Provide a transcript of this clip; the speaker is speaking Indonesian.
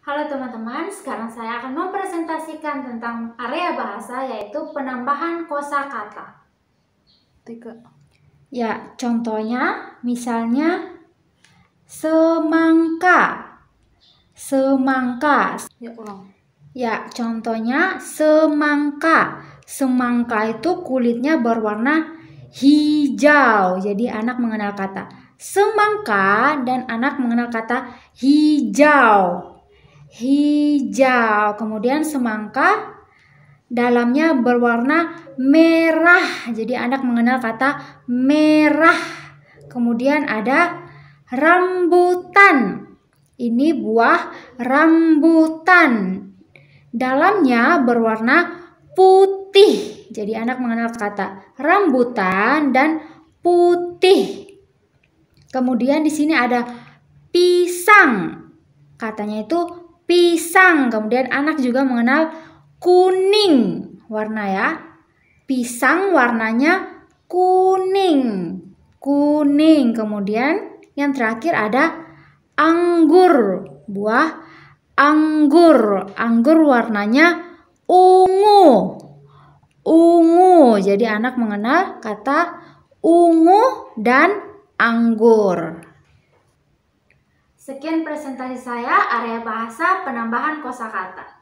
Halo teman-teman, sekarang saya akan mempresentasikan tentang area bahasa yaitu penambahan kosakata. Tiga. Ya, contohnya misalnya semangka. Semangka. Ya, ulang. Ya, contohnya semangka. Semangka itu kulitnya berwarna hijau. Jadi anak mengenal kata semangka dan anak mengenal kata hijau hijau. Kemudian semangka dalamnya berwarna merah. Jadi anak mengenal kata merah. Kemudian ada rambutan. Ini buah rambutan. Dalamnya berwarna putih. Jadi anak mengenal kata rambutan dan putih. Kemudian di sini ada pisang. Katanya itu pisang. Kemudian anak juga mengenal kuning warna ya. Pisang warnanya kuning. Kuning. Kemudian yang terakhir ada anggur. Buah anggur. Anggur warnanya ungu. Ungu. Jadi anak mengenal kata ungu dan anggur. Sekian presentasi saya area bahasa penambahan kosakata.